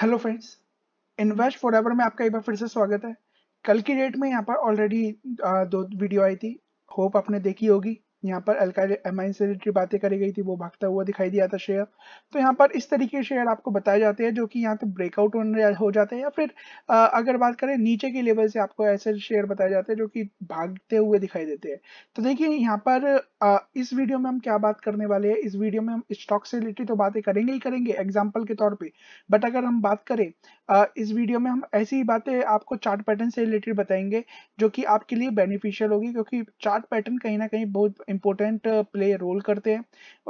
hello friends invest forever में आपका एक बार फिर से स्वागत है कल की डेट में यहाँ पर ऑलरेडी uh, दो वीडियो आई थी होप आपने देखी होगी यहाँ पर अल्काइल एमाइन से रिलेटेड बातें करी गई थी वो भागता हुआ दिखाई दिया था शेयर तो यहाँ पर इस तरीके के शेयर आपको बताए जाते हैं जो कि यहाँ पे ब्रेकआउट हो जाते हैं या फिर आ, अगर बात करें नीचे के लेवल से आपको ऐसे शेयर बताए जाते हैं जो कि भागते हुए दिखाई देते हैं तो देखिए यहाँ पर आ, इस वीडियो में हम क्या बात करने वाले हैं इस वीडियो में हम स्टॉक से रिलेटेड तो बातें करेंगे ही करेंगे एग्जाम्पल के तौर पर बट अगर हम बात करें आ, इस वीडियो में हम ऐसी बातें आपको चार्ट पैटर्न से रिलेटेड बताएंगे जो कि आपके लिए बेनिफिशियल होगी क्योंकि चार्ट पैटर्न कहीं ना कहीं बहुत इम्पोर्टेंट प्ले रोल करते हैं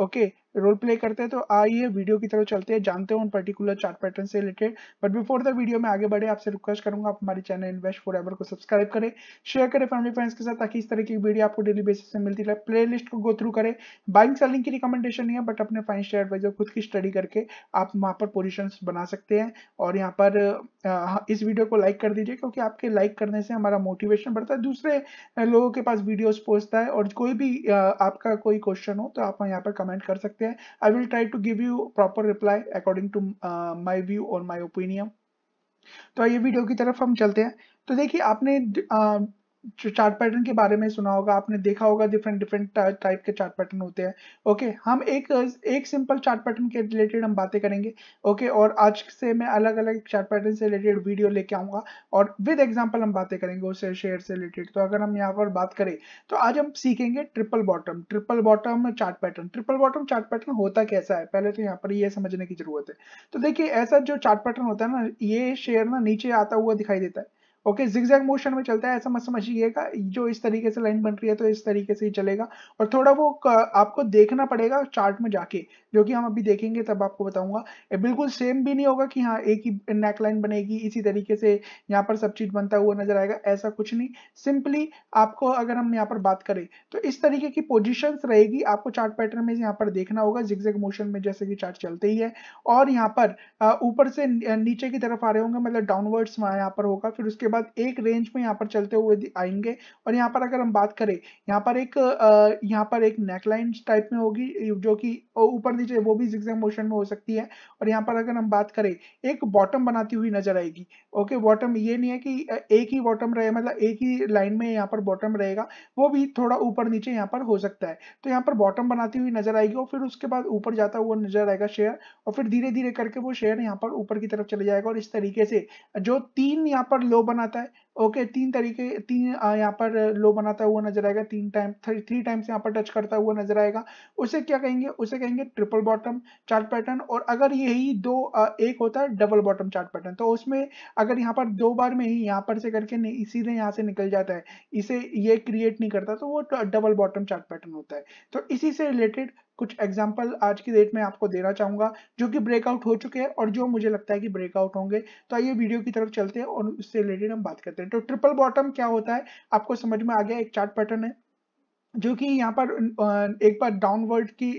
ओके रोल प्ले करते हैं तो आइए वीडियो की तरफ चलते हैं जानते हो उन पर्टिकुलर चार्ट पैटर्न से related but before the video में आगे बढ़े आपसे रिक्वेस्ट करूंगा आप हमारे चैनल इन्वेस्ट फॉर एवर को सब्सक्राइब करें शेयर करें फैमिली फ्रेंड्स के साथ ताकि इस तरह की वीडियो आपको डेली बेसिस में मिलती रहे प्ले लिस्ट को गो थ्रू करें बाइंग सेलिंग की रिकमेंडेशन नहीं है बट अपने फाइनेंशियल एडवाइजर खुद की स्टडी करके आप वहाँ पर पोजिशन बना सकते हैं और यहाँ पर हाँ, इस वीडियो को लाइक कर दीजिए क्योंकि आपके लाइक करने से हमारा मोटिवेशन बढ़ता है दूसरे लोगों के पास वीडियोज पहुँचता है और कोई भी आपका कोई क्वेश्चन हो तो आप यहाँ पर कमेंट कर सकते सकते हैं I will try to give you proper reply according to my view और माई ओपिनियन तो ये वीडियो की तरफ हम चलते हैं तो देखिए आपने uh, जो चार्ट पैटर्न के बारे में सुना होगा आपने देखा होगा डिफरेंट डिफरेंट टाइप के चार्ट पैटर्न होते हैं ओके हम एक एक सिंपल चार्ट पैटर्न के रिलेटेड हम बातें करेंगे ओके और आज से मैं अलग अलग चार्ट पैटर्न से रिलेटेड वीडियो लेके आऊंगा और विद एग्जांपल हम बातें करेंगे उससे शेयर से रिलेटेड तो अगर हम यहाँ पर बात करें तो आज हम सीखेंगे triple bottom triple bottom chart pattern triple bottom chart pattern होता कैसा है पहले तो यहाँ पर यह समझने की जरूरत है तो देखिए ऐसा जो चार्ट पैटर्न होता है ना ये शेयर ना नीचे आता हुआ दिखाई देता है ओके जिगजैग मोशन में चलता है ऐसा मत समझिएगा जो इस तरीके से लाइन बन रही है तो इस तरीके से ही चलेगा और थोड़ा वो आपको देखना पड़ेगा चार्ट में जाके जो कि हम अभी देखेंगे तब आपको बताऊंगा बिल्कुल सेम भी नहीं होगा कि हाँ एक ही नेक लाइन बनेगी इसी तरीके से यहाँ पर सब चीज बनता हुआ नजर आएगा ऐसा कुछ नहीं सिंपली आपको अगर हम यहाँ पर बात करें तो इस तरीके की पोजिशन रहेगी आपको चार्ट पैटर्न में यहाँ पर देखना होगा जिगजैग मोशन में जैसे कि चार्ट चलते ही है और यहाँ पर ऊपर से नीचे की तरफ आ रहे होंगे मतलब डाउनवर्ड्स यहाँ पर होगा फिर उसके बाद एक रेंज में यहाँ पर चलते हुए आएंगे और यहाँ पर अगर हम बात करें यहाँ पर एक यहाँ पर एक नेकलाइन टाइप में होगी जो कि ऊपर नीचे वो भी जिक्जैग मोशन में हो सकती है और यहाँ पर अगर हम बात करें एक बॉटम बनाती हुई नजर आएगी ओके बॉटम ये नहीं है कि एक ही बॉटम रहे मतलब एक ही लाइन में यहाँ पर बॉटम रहेगा वो भी थोड़ा ऊपर नीचे यहाँ पर हो सकता है तो यहाँ पर बॉटम बनाती हुई नजर आएगी और फिर उसके बाद ऊपर जाता हुआ नजर आएगा शेयर और फिर धीरे धीरे करके वो शेयर यहाँ पर ऊपर की तरफ चले जाएगा और इस तरीके से जो तीन यहाँ पर लो बना बनाता है ओके तीन तरीके तीन यहाँ पर लो बनाता हुआ नजर आएगा तीन टाइम थ्री टाइम्स यहाँ पर टच करता हुआ नजर आएगा उसे क्या कहेंगे उसे कहेंगे ट्रिपल बॉटम चार्ट पैटर्न और अगर यही दो एक होता है डबल बॉटम चार्ट पैटर्न तो उसमें अगर यहाँ पर दो बार में ही यहाँ पर से करके सीधे यहाँ से निकल जाता है इसे ये क्रिएट नहीं करता तो वो डबल बॉटम चार्ट पैटर्न होता है तो इसी से रिलेटेड कुछ एग्जाम्पल आज की डेट में आपको देना चाहूंगा जो कि ब्रेकआउट हो चुके हैं और जो मुझे लगता है कि ब्रेकआउट होंगे तो आइए वीडियो की तरफ चलते हैं और उससे रिलेटेड हम बात करते हैं सकते हैं तो ट्रिपल बॉटम क्या होता है आपको समझ में आ गया एक चार्ट पैटर्न है जो कि यहाँ पर एक बार डाउनवर्ड की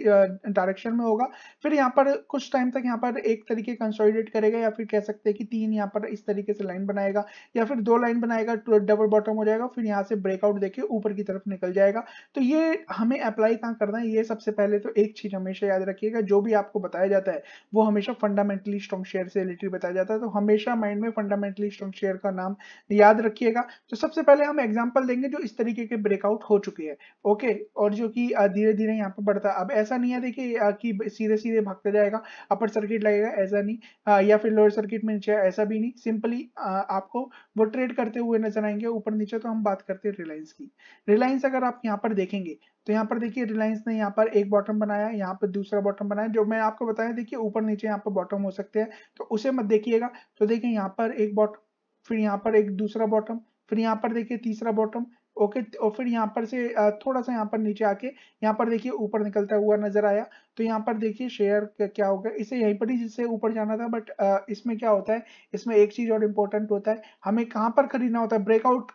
डायरेक्शन में होगा फिर यहाँ पर कुछ टाइम तक यहाँ पर एक तरीके कंसोलिडेट करेगा या फिर कह सकते हैं कि तीन यहाँ पर इस तरीके से लाइन बनाएगा या फिर दो लाइन बनाएगा डबल तो बॉटम हो जाएगा फिर यहाँ से ब्रेकआउट देके ऊपर की तरफ निकल जाएगा तो ये हमें अप्लाई कहाँ करना है ये सबसे पहले तो एक चीज हमेशा याद रखिएगा जो भी आपको बताया जाता है वो हमेशा फंडामेंटली स्ट्रॉन्ग शेयर से रिलेटेड बताया जाता है तो हमेशा माइंड में फंडामेंटली स्ट्रॉन्ग शेयर का नाम याद रखिएगा तो सबसे पहले हम एग्जाम्पल देंगे जो इस तरीके के ब्रेकआउट हो चुके हैं ओके okay, और जो कि धीरे धीरे यहाँ पर बढ़ता अब ऐसा नहीं है देखिए कि सीधे सीधे भागता जाएगा अपर सर्किट लगेगा ऐसा नहीं आ, या फिर लोअर सर्किट में नीचे ऐसा भी नहीं सिंपली आपको वो ट्रेड करते हुए नजर आएंगे ऊपर नीचे तो हम बात करते हैं रिलायंस की रिलायंस अगर आप यहाँ पर देखेंगे तो यहाँ पर देखिए रिलायंस ने यहाँ पर एक बॉटम बनाया यहाँ पर दूसरा बॉटम बनाया जो मैं आपको बताया देखिए ऊपर नीचे यहाँ पर बॉटम हो सकते हैं तो उसे मत देखिएगा तो देखिए यहाँ पर एक बॉटम फिर यहाँ पर एक दूसरा बॉटम फिर यहाँ पर देखिए तीसरा बॉटम ओके और फिर यहाँ पर से थोड़ा सा यहाँ पर नीचे आके यहाँ पर देखिए ऊपर निकलता हुआ नजर आया तो यहाँ पर देखिए शेयर क्या होगा इसे यहीं पर ही जिससे ऊपर जाना था बट इसमें क्या होता है इसमें एक चीज और इम्पोर्टेंट होता है हमें कहाँ पर खरीदना होता है ब्रेकआउट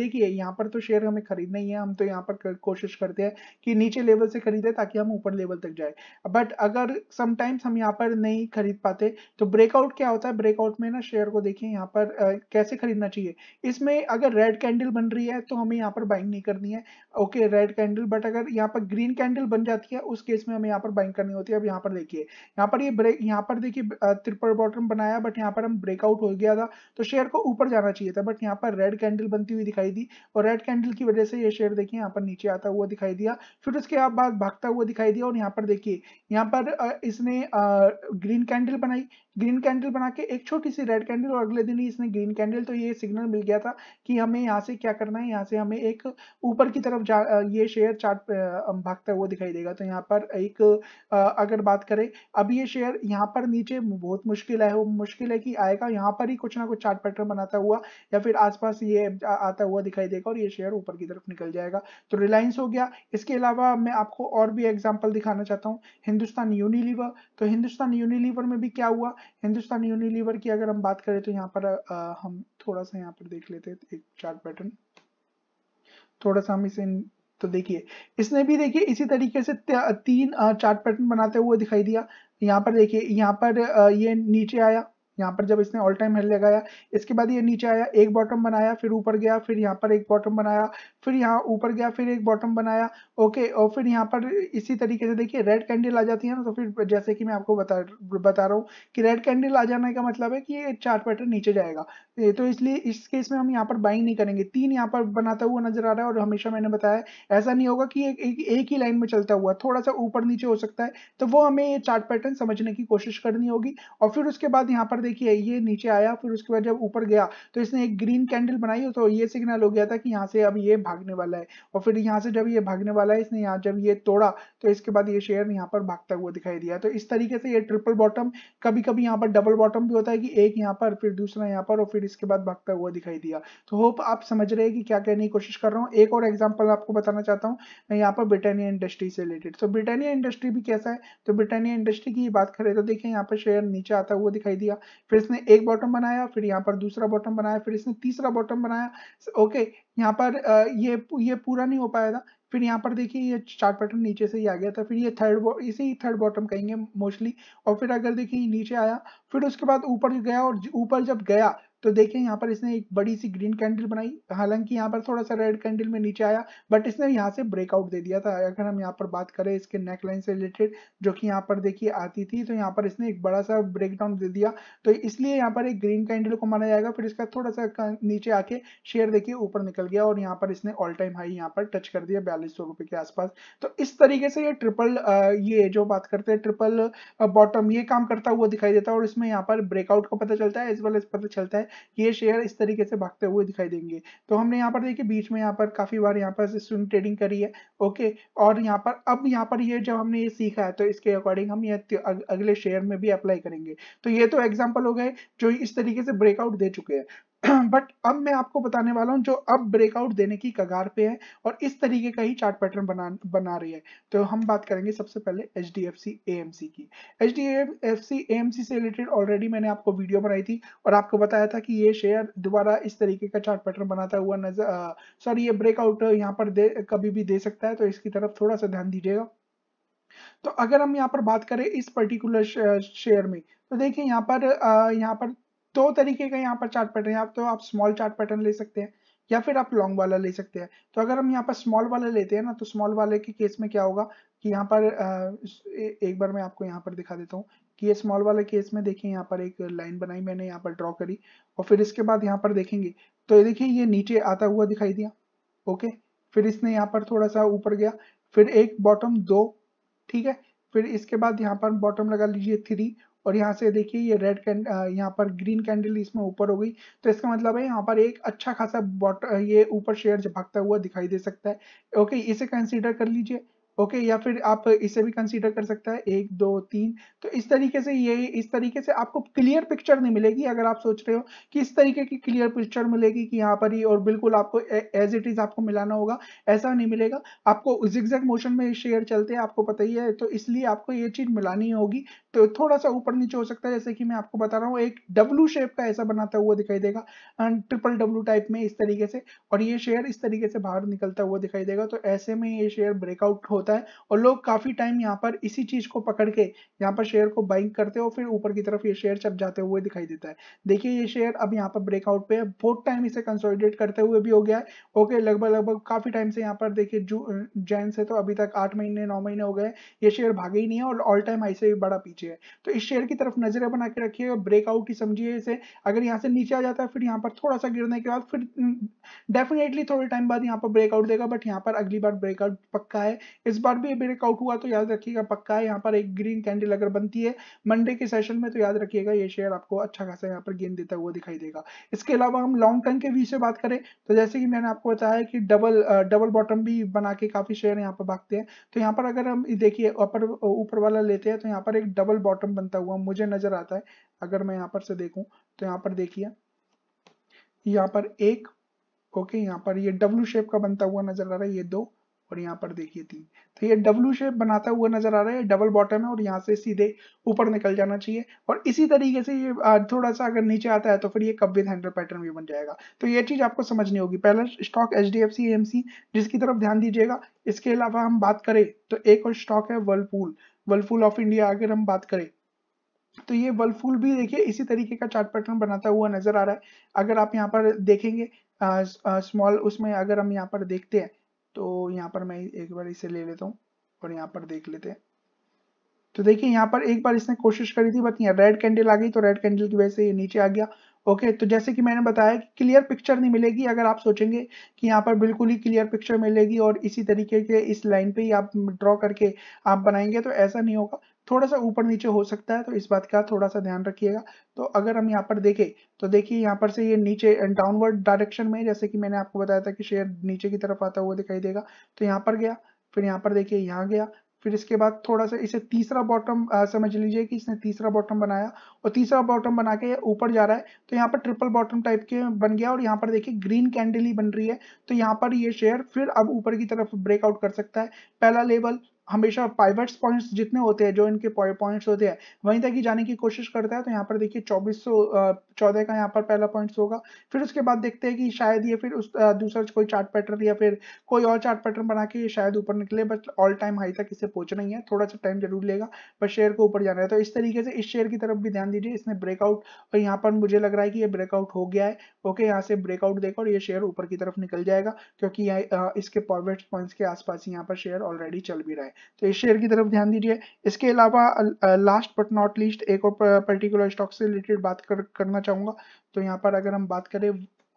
देखिए यहाँ पर तो शेयर हमें खरीदना ही है हम तो यहाँ पर कोशिश करते हैं कि नीचे लेवल से खरीदे ताकि हम ऊपर लेवल तक जाए बट अगर समटाइम्स हम यहाँ पर नहीं खरीद पाते तो ब्रेकआउट क्या होता है ब्रेकआउट में ना शेयर को देखिए यहाँ पर कैसे खरीदना चाहिए इसमें अगर रेड कैंडल बन रही है तो हमें यहाँ पर बाइंग नहीं करनी है ओके रेड कैंडल बट अगर यहाँ पर ग्रीन कैंडल बन जाती है उस केस में हमें यहाँ पर पर बाइंग करनी होती है अब यहाँ पर देखिए यहाँ पर ये ब्रेक यहाँ पर देखिए त्रिपल बॉटम बनाया बट यहाँ पर हम ब्रेकआउट हो गया था तो शेयर को ऊपर जाना चाहिए था बट यहाँ पर रेड कैंडल बनती हुई दिखाई दी और रेड कैंडल की वजह से ये शेयर देखिए यहाँ पर नीचे आता हुआ दिखाई दिया फिर उसके बाद भागता हुआ दिखाई दिया और यहाँ पर देखिए यहाँ पर इसने ग्रीन कैंडल बनाई ग्रीन कैंडल बना के एक छोटी सी रेड कैंडल और अगले दिन ही इसने ग्रीन कैंडल तो ये सिग्नल मिल गया था कि हमें यहाँ से क्या करना है यहाँ से हमें एक ऊपर की तरफ जा ये शेयर चार्ट भागता हुआ दिखाई देगा तो यहाँ पर एक अगर बात करें अब ये शेयर यहाँ पर नीचे बहुत मुश्किल है वो मुश्किल है कि आएगा यहाँ पर ही कुछ ना कुछ चार्ट पैटर्न बनाता हुआ या फिर आसपास ये आता हुआ दिखाई देगा और ये शेयर ऊपर की तरफ निकल जाएगा तो रिलायंस हो गया इसके अलावा मैं आपको और भी एग्जाम्पल दिखाना चाहता हूँ हिंदुस्तान यूनिलीवर तो हिंदुस्तान यूनिलीवर में भी क्या हुआ हिंदुस्तान यूनिलीवर की अगर हम बात करें तो यहाँ पर हम थोड़ा सा यहाँ पर देख लेते हैं एक चार्ट पैटर्न थोड़ा सा हम इसे तो देखिए इसने भी देखिए इसी तरीके से तीन चार्ट पैटर्न बनाते हुए दिखाई दिया यहाँ पर देखिए यहाँ पर ये नीचे आया यहाँ पर जब इसने ऑल टाइम हाई लगाया इसके बाद ये नीचे आया एक बॉटम बनाया फिर ऊपर गया फिर यहाँ पर एक बॉटम बनाया फिर यहाँ ऊपर गया फिर एक बॉटम बनाया ओके और फिर यहाँ पर इसी तरीके से देखिए रेड कैंडल आ जाती है ना तो फिर जैसे कि मैं आपको बता बता रहा हूँ कि रेड कैंडल आ जाने का मतलब है कि ये चार्ट पैटर्न नीचे जाएगा तो इसलिए इस केस में हम यहाँ पर बाइंग नहीं करेंगे तीन यहाँ पर बनाता हुआ नजर आ रहा है और हमेशा मैंने बताया ऐसा नहीं होगा कि एक, एक, एक ही लाइन में चलता हुआ थोड़ा सा ऊपर नीचे हो सकता है तो वो हमें ये चार्ट पैटर्न समझने की कोशिश करनी होगी और फिर उसके बाद यहाँ पर देखिए ये नीचे आया फिर उसके बाद जब ऊपर गया तो इसने एक ग्रीन कैंडल बनाई तो ये सिग्नल हो गया था कि यहाँ से अब ये भागने वाला है और फिर यहाँ से जब ये भागने वाला है इसने यहाँ जब ये तोड़ा तो इसके बाद ये शेयर यहाँ पर भागता हुआ दिखाई दिया तो इस तरीके से ये ट्रिपल बॉटम कभी कभी यहाँ पर डबल बॉटम भी होता है कि एक यहाँ पर फिर दूसरा यहाँ पर और फिर इसके बाद भागता हुआ दिखाई दिया तो होप आप समझ रहे हैं कि क्या कहने की कोशिश कर रहा हूँ एक और एग्जाम्पल आपको बताना चाहता हूँ मैं यहाँ पर ब्रिटानिया इंडस्ट्री से रिलेटेड तो ब्रिटानिया इंडस्ट्री भी कैसा है तो ब्रिटानिया इंडस्ट्री की बात करें तो देखिए यहाँ पर शेयर नीचे आता हुआ दिखाई दिया फिर इसने एक बॉटम बनाया फिर यहाँ पर दूसरा बॉटम बनाया फिर इसने तीसरा बॉटम बनाया ओके यहाँ पर ये ये पूरा नहीं हो पाया था फिर यहाँ पर देखिए ये चार पैटर्न नीचे से ही आ गया था फिर ये थर्ड इसे ही थर्ड बॉटम कहेंगे मोस्टली और फिर अगर देखिए नीचे आया फिर उसके बाद ऊपर गया और ऊपर जब गया तो देखिए यहाँ पर इसने एक बड़ी सी ग्रीन कैंडल बनाई हालांकि यहाँ पर थोड़ा सा रेड कैंडल में नीचे आया बट इसने यहाँ से ब्रेकआउट दे दिया था अगर हम यहाँ पर बात करें इसके नेक लाइन से रिलेटेड जो कि यहाँ पर देखिए आती थी तो यहाँ पर इसने एक बड़ा सा ब्रेकडाउन दे दिया तो इसलिए यहाँ पर एक ग्रीन कैंडल को माना जाएगा फिर इसका थोड़ा सा नीचे आके शेयर देखिए ऊपर निकल गया और यहाँ पर इसने ऑल टाइम हाई यहाँ पर टच कर दिया बयालीस सौ के आसपास तो इस तरीके से ये ट्रिपल ये जो बात करते हैं ट्रिपल बॉटम ये काम करता हुआ दिखाई देता है और इसमें यहाँ पर ब्रेकआउट का पता चलता है एज वेल एज पता चलता है कि ये शेयर इस तरीके से भागते हुए दिखाई देंगे तो हमने यहाँ पर देखिए बीच में यहाँ पर काफ़ी बार यहाँ पर स्विंग ट्रेडिंग करी है ओके और यहाँ पर अब यहाँ पर ये जब हमने ये सीखा है तो इसके अकॉर्डिंग हम ये अगले शेयर में भी अप्लाई करेंगे तो ये तो एग्जाम्पल हो गए जो इस तरीके से ब्रेकआउट दे चुके हैं बट अब मैं आपको बताने वाला हूँ जो अब ब्रेकआउट देने की कगार पे है और इस तरीके का ही चार्ट पैटर्न बना बना रही है तो हम बात करेंगे सबसे पहले H D F C A M C की H D F C A M C से रिलेटेड ऑलरेडी मैंने आपको वीडियो बनाई थी और आपको बताया था कि ये शेयर दोबारा इस तरीके का चार्ट पैटर्न बनाता हुआ नजर सॉरी ये ब्रेकआउट यहाँ पर दे कभी भी दे सकता है तो इसकी तरफ थोड़ा सा ध्यान दीजिएगा तो अगर हम यहाँ पर बात करें इस पर्टिकुलर शेयर में तो देखिए यहाँ पर यहाँ पर दो तरीके का यहाँ पर चार्ट पैटर्न है आप तो आप स्मॉल चार्ट पैटर्न ले सकते हैं या फिर आप लॉन्ग वाला ले सकते हैं तो अगर हम यहाँ पर स्मॉल वाला लेते हैं ना तो स्मॉल वाले के केस में क्या होगा कि यहाँ पर एक बार मैं आपको यहाँ पर दिखा देता हूँ कि ये स्मॉल वाले केस में देखिए यहाँ पर एक लाइन बनाई मैंने यहाँ पर ड्रॉ करी और फिर इसके बाद यहाँ पर देखेंगे तो ये देखिए ये नीचे आता हुआ दिखाई दिया ओके फिर इसने यहाँ पर थोड़ा सा ऊपर गया फिर एक बॉटम दो ठीक है फिर इसके बाद यहाँ पर बॉटम लगा लीजिए थ्री और यहाँ से देखिए ये रेड कैंड यहाँ पर ग्रीन कैंडल इसमें ऊपर हो गई तो इसका मतलब है यहाँ पर एक अच्छा खासा बॉट ये ऊपर शेयर भगता हुआ दिखाई दे सकता है ओके इसे कंसिडर कर लीजिए ओके okay, या फिर आप इसे भी कंसीडर कर सकता है एक दो तीन तो इस तरीके से ये इस तरीके से आपको क्लियर पिक्चर नहीं मिलेगी अगर आप सोच रहे हो कि इस तरीके की क्लियर पिक्चर मिलेगी कि यहाँ पर ही और बिल्कुल आपको एज इट इज़ आपको मिलाना होगा ऐसा नहीं मिलेगा आपको जिक्जैक मोशन में शेयर चलते हैं आपको पता ही है तो इसलिए आपको ये चीज़ मिलानी होगी तो थोड़ा सा ऊपर नीचे हो सकता है जैसे कि मैं आपको बता रहा हूँ एक डब्लू शेप का ऐसा बनाता हुआ दिखाई देगा ट्रिपल डब्लू टाइप में इस तरीके से और ये शेयर इस तरीके से बाहर निकलता हुआ दिखाई देगा तो ऐसे में ये शेयर ब्रेकआउट होता है और लोग काफी टाइम यहाँ पर इसी चीज को पकड़ के यहाँ पर शेयर को बाइंग करते और फिर ऊपर की तरफ ये शेयर चप जाते हुए दिखाई देता है देखिए ये शेयर अब यहाँ पर ब्रेकआउट पे है बहुत टाइम इसे कंसोलिडेट करते हुए भी हो गया है ओके लगभग लगभग काफी टाइम से यहाँ पर देखिए जैन से तो अभी तक आठ महीने नौ महीने हो गए ये शेयर भागे ही नहीं है और ऑल टाइम ऐसे से भी बड़ा पीछे लीजिए तो इस शेयर की तरफ नजर बना के रखिए ब्रेकआउट ही समझिए इसे अगर यहाँ से नीचे आ जाता है फिर यहाँ पर थोड़ा सा गिरने के बाद फिर डेफिनेटली हम्म, थोड़े टाइम बाद यहाँ पर ब्रेकआउट देगा बट यहाँ पर अगली बार ब्रेकआउट पक्का है इस बार भी ब्रेकआउट हुआ तो याद रखिएगा पक्का है यहाँ पर एक ग्रीन कैंडल अगर बनती है मंडे के सेशन में तो याद रखिएगा ये शेयर आपको अच्छा खासा यहाँ पर गेंद देता हुआ दिखाई देगा इसके अलावा हम लॉन्ग टर्म के व्यू से बात करें तो जैसे कि मैंने आपको बताया कि डबल डबल बॉटम भी बना के काफी शेयर यहाँ पर भागते हैं तो यहाँ पर अगर हम देखिए ऊपर वाला लेते हैं तो यहाँ पर एक डबल डबल बॉटम बनता हुआ मुझे नजर आता है अगर मैं यहाँ पर से देखूं तो यहाँ पर देखिए यहाँ पर एक ओके यहाँ पर ये डब्लू शेप का बनता हुआ नजर आ रहा है ये दो और यहाँ पर देखिए तीन तो ये डब्लू शेप बनाता हुआ नजर आ रहा है डबल बॉटम है और यहाँ से सीधे ऊपर निकल जाना चाहिए और इसी तरीके से ये थोड़ा सा अगर नीचे आता है तो फिर ये कब विद हैंडल पैटर्न भी बन जाएगा तो ये चीज आपको समझनी होगी पहला स्टॉक एच डी जिसकी तरफ ध्यान दीजिएगा इसके अलावा हम बात करें तो एक और स्टॉक है वर्लपूल वर्लफूल ऑफ इंडिया अगर हम बात करें तो ये वर्लफूल भी देखिए इसी तरीके का चार्ट पैटर्न बनाता हुआ नजर आ रहा है अगर आप यहाँ पर देखेंगे स्मॉल उसमें अगर हम यहाँ पर देखते हैं तो यहाँ पर मैं एक बार इसे ले लेता हूँ और यहाँ पर देख लेते हैं तो देखिए यहाँ पर एक बार इसने कोशिश करी थी बट यहाँ रेड कैंडल आ गई तो रेड कैंडल की वजह से ये नीचे आ गया ओके तो जैसे कि मैंने बताया कि क्लियर पिक्चर नहीं मिलेगी अगर आप सोचेंगे कि यहाँ पर बिल्कुल ही क्लियर पिक्चर मिलेगी और इसी तरीके के इस लाइन पे ही आप ड्रॉ करके आप बनाएंगे तो ऐसा नहीं होगा थोड़ा सा ऊपर नीचे हो सकता है तो इस बात का थोड़ा सा ध्यान रखिएगा तो अगर हम यहाँ पर देखें तो देखिए यहाँ पर से ये नीचे डाउनवर्ड डायरेक्शन में जैसे कि मैंने आपको बताया था कि शेयर नीचे की तरफ आता हुआ दिखाई देगा तो यहाँ पर गया फिर यहाँ पर देखिए यहाँ गया फिर इसके बाद थोड़ा सा इसे तीसरा बॉटम समझ लीजिए कि इसने तीसरा बॉटम बनाया और तीसरा बॉटम बना के ऊपर जा रहा है तो यहाँ पर ट्रिपल बॉटम टाइप के बन गया और यहाँ पर देखिए ग्रीन कैंडल ही बन रही है तो यहाँ पर ये शेयर फिर अब ऊपर की तरफ ब्रेकआउट कर सकता है पहला लेवल हमेशा पाइवट्स पॉइंट्स जितने होते हैं जो इनके पॉइंट्स होते हैं वहीं तक ही जाने की कोशिश करता है तो यहाँ पर देखिए चौबीस सौ चौदह का यहाँ पर पहला पॉइंट्स होगा फिर उसके बाद देखते हैं कि शायद ये फिर उस दूसरा कोई चार्ट पैटर्न या फिर कोई और चार्ट पैटर्न बना के शायद ऊपर निकले बट ऑल टाइम हाई तक इसे पहुंचना नहीं है थोड़ा सा टाइम जरूर लेगा पर शेयर को ऊपर जाना है तो इस तरीके से इस शेयर की तरफ भी ध्यान दीजिए इसने ब्रेकआउट और यहाँ पर मुझे लग रहा है कि ये ब्रेकआउट हो गया है ओके यहाँ से ब्रेकआउट देखा और ये शेयर ऊपर की तरफ निकल जाएगा क्योंकि इसके पॉइंट्स के आसपास ही यहाँ पर शेयर ऑलरेडी चल भी रहा है तो इस शेयर की तरफ ध्यान दीजिए इसके अलावा लास्ट बट नॉट लीस्ट एक और पर्टिकुलर स्टॉक से रिलेटेड बात कर, करना चाहूँगा तो यहाँ पर अगर हम बात करें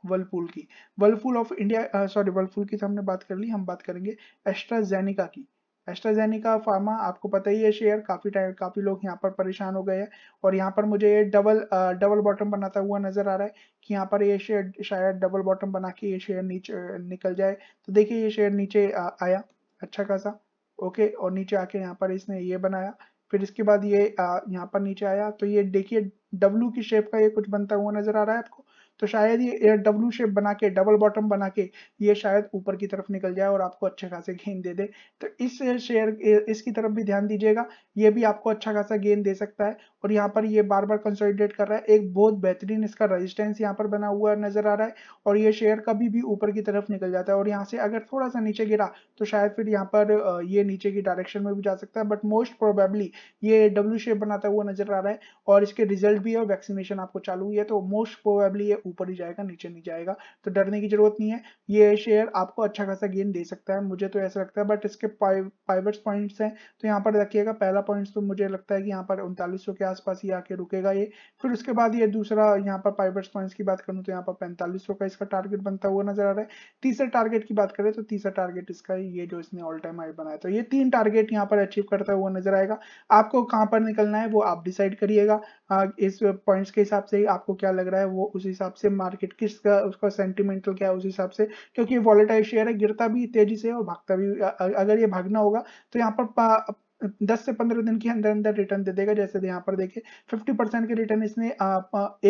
वर्लपूल की Whirlpool of India sorry Whirlpool की तो हमने बात कर ली हम बात करेंगे एस्ट्राजेनिका की एस्ट्राजेनिका फार्मा आपको पता ही है शेयर काफ़ी टाइम काफ़ी लोग यहाँ पर परेशान हो गए हैं और यहाँ पर मुझे ये डबल डबल बॉटम बनाता हुआ नजर आ रहा है कि यहाँ पर ये शेयर शायद डबल बॉटम बना के ये शेयर नीचे निकल जाए तो देखिए ये शेयर नीचे आ, आया अच्छा खासा ओके और नीचे आके यहाँ पर इसने ये बनाया फिर इसके बाद ये यहाँ पर नीचे आया तो ये देखिए डब्लू की शेप का ये कुछ बनता हुआ नजर आ रहा है आपको तो शायद ये डब्लू शेप बना के डबल बॉटम बना के ये शायद ऊपर की तरफ निकल जाए और आपको अच्छे खासे गेन दे दे तो इस शेयर इसकी तरफ भी ध्यान दीजिएगा ये भी आपको अच्छा खासा गेन दे सकता है और यहाँ पर ये बार बार कंसोलिडेट कर रहा है एक बहुत बेहतरीन इसका रजिस्टेंस यहाँ पर बना हुआ नजर आ रहा है और ये शेयर कभी भी ऊपर की तरफ निकल जाता है और यहाँ से अगर थोड़ा सा नीचे गिरा तो शायद फिर यहाँ पर ये नीचे की डायरेक्शन में भी जा सकता है बट मोस्ट प्रोबेबली ये डब्ल्यू शेप बनाता हुआ नजर आ रहा है और इसके रिजल्ट भी है वैक्सीनेशन आपको चालू हुई है तो मोस्ट प्रोबेबली ये ऊपर ही जाएगा नीचे नहीं जाएगा तो डरने की जरूरत नहीं है ये शेयर आपको अच्छा खासा गेन दे सकता है मुझे तो ऐसा लगता है बट इसके पाइवर्ट पॉइंट्स हैं तो यहाँ पर रखिएगा पहला पॉइंट तो मुझे लगता है कि यहाँ पर उनतालीस के आसपास ही आके रुकेगा ये फिर उसके बाद ये दूसरा यहाँ पर पाइवर्ट पॉइंट्स की बात करूँ तो यहाँ पर पैंतालीस का इसका टारगेट बनता हुआ नजर आ रहा है तीसरे टारगेट की बात करें तो तीसरा टारगेट इसका ये जो इसने ऑल टाइम हाई बनाया तो ये तीन टारगेट यहाँ पर अचीव करता हुआ नजर आएगा आपको कहाँ पर निकलना है वो आप डिसाइड करिएगा इस पॉइंट्स के हिसाब से ही आपको क्या लग रहा है वो उस हिसाब से मार्केट किसका उसका सेंटिमेंटल क्या है उस हिसाब से क्योंकि वॉलेटाइल शेयर है गिरता भी तेजी से और भागता भी अगर ये भागना होगा तो यहाँ पर दस से पंद्रह दिन के अंदर अंदर रिटर्न दे देगा जैसे यहाँ पर देखे फिफ्टी परसेंट के रिटर्न इसने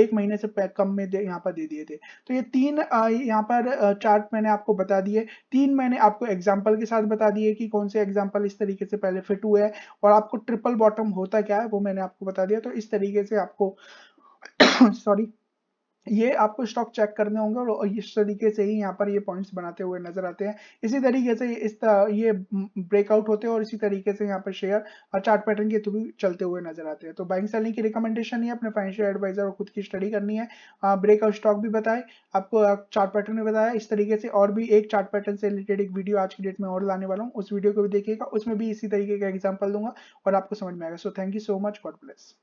एक महीने से कम में यहाँ पर दे दिए थे तो ये तीन यहाँ पर चार्ट मैंने आपको बता दिए तीन मैंने आपको एग्जाम्पल के साथ बता दिए कि कौन से एग्जाम्पल इस तरीके से पहले फिट हुए हैं और आपको ट्रिपल बॉटम होता क्या है वो मैंने आपको बता दिया तो इस तरीके से आपको सॉरी ये आपको स्टॉक चेक करने होंगे और इस तरीके से ही यहाँ पर ये पॉइंट्स बनाते हुए नजर आते हैं इसी तरीके से इस ये ब्रेकआउट होते हैं और इसी तरीके से यहाँ पर शेयर और चार्ट पैटर्न के थ्रू चलते हुए नजर आते हैं तो बैंक सेलिंग की रिकमेंडेशन है अपने फाइनेंशियल एडवाइजर और खुद की स्टडी करनी है ब्रेकआउट स्टॉक भी बताए आपको चार्ट पैटर्न भी बताया इस तरीके से और भी एक चार्ट पैटर्न से रिलेटेड एक वीडियो आज की डेट में और लाने वाला हूँ उस वीडियो को भी देखिएगा उसमें भी इसी तरीके का एग्जाम्पल दूंगा और आपको समझ में आएगा so thank you so much God bless